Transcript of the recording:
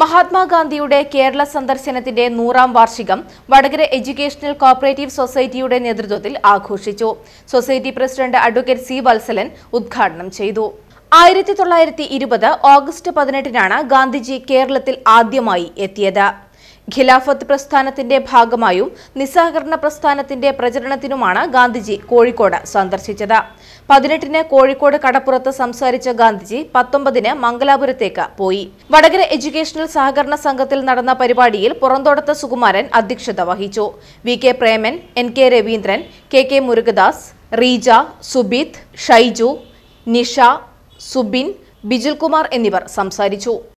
മഹാത്മാഗാന്ധിയുടെ കേരള സന്ദർശനത്തിന്റെ നൂറാം വാർഷികം വടകര എഡ്യൂക്കേഷണൽ കോപ്പറേറ്റീവ് സൊസൈറ്റിയുടെ നേതൃത്വത്തിൽ ആഘോഷിച്ചു society president advocate C Vatsalan ഉദ്ഘാടനം ചെയ്തു ആയിരത്തി തൊള്ളായിരത്തി ഇരുപത് ഓഗസ്റ്റ് പതിനെട്ടിനാണ് ഗാന്ധിജി കേരളത്തിൽ ആദ്യമായി എത്തിയത് ഖിലാഫത്ത് പ്രസ്ഥാനത്തിന്റെ ഭാഗമായും നിസ്സഹകരണ പ്രസ്ഥാനത്തിന്റെ പ്രചരണത്തിനുമാണ് ഗാന്ധിജി കോഴിക്കോട് സന്ദർശിച്ചത് പതിനെട്ടിന് കോഴിക്കോട് കടപ്പുറത്ത് സംസാരിച്ച ഗാന്ധിജി പത്തൊമ്പതിന് മംഗലാപുരത്തേക്ക് പോയി വടകര എഡ്യൂക്കേഷണൽ സഹകരണ സംഘത്തിൽ നടന്ന പരിപാടിയിൽ പുറന്തോടത്ത് സുകുമാരൻ അധ്യക്ഷത വഹിച്ചു V K Preman N K Raveendran K K Murukadas Reeja Subeeth Shaiju Nisha Subin Bijulkumar എന്നിവർ സംസാരിച്ചു